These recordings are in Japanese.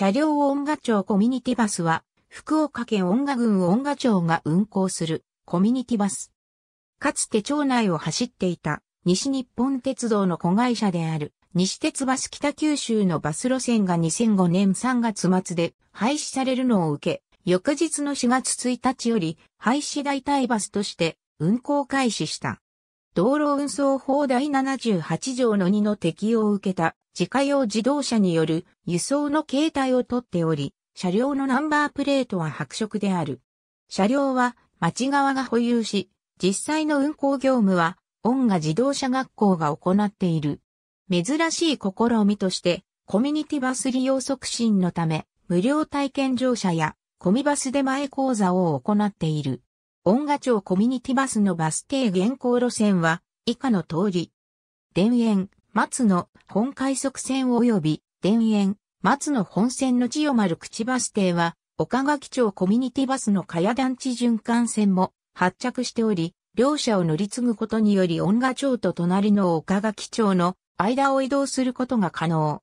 車両音楽町コミュニティバスは、福岡県音楽郡音楽町が運行するコミュニティバス。かつて町内を走っていた西日本鉄道の子会社である西鉄バス北九州のバス路線が2005年3月末で廃止されるのを受け、翌日の4月1日より廃止代替バスとして運行開始した。道路運送法第78条の2の適用を受けた自家用自動車による輸送の形態をとっており、車両のナンバープレートは白色である。車両は町側が保有し、実際の運行業務は、恩賀自動車学校が行っている。珍しい試みとして、コミュニティバス利用促進のため、無料体験乗車や、コミバス出前講座を行っている。恩賀町コミュニティバスのバス停現行路線は、以下の通り。田園、松野本快速線及び田園松野本線の千代丸口バス停は岡垣町コミュニティバスの茅団地循環線も発着しており、両者を乗り継ぐことにより恩賀町と隣の岡垣町の間を移動することが可能。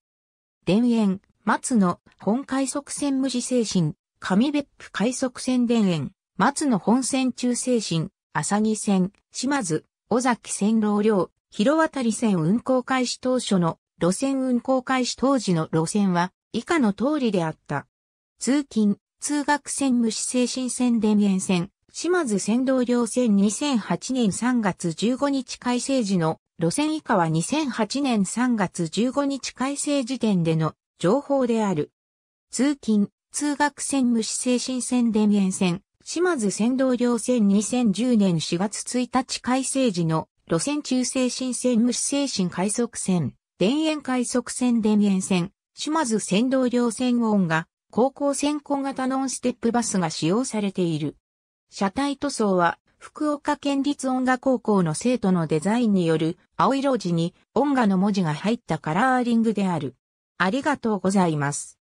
田園、松野、本快速線無事精神、上別府快速線田園、松野本線中精神、浅木線、島津、尾崎線老領、広渡線運行開始当初の路線運行開始当時の路線は以下の通りであった。通勤、通学線無視精神線電源線、島津線道両線2008年3月15日改正時の路線以下は2008年3月15日改正時点での情報である。通勤、通学線無視精神線電源線、島津線道両線2010年4月1日改正時の路線中精新線無視精神快速線、田園快速線田園線、島津線道両線音が、高校線行型ノンステップバスが使用されている。車体塗装は、福岡県立音楽高校の生徒のデザインによる青色地に音楽の文字が入ったカラーリングである。ありがとうございます。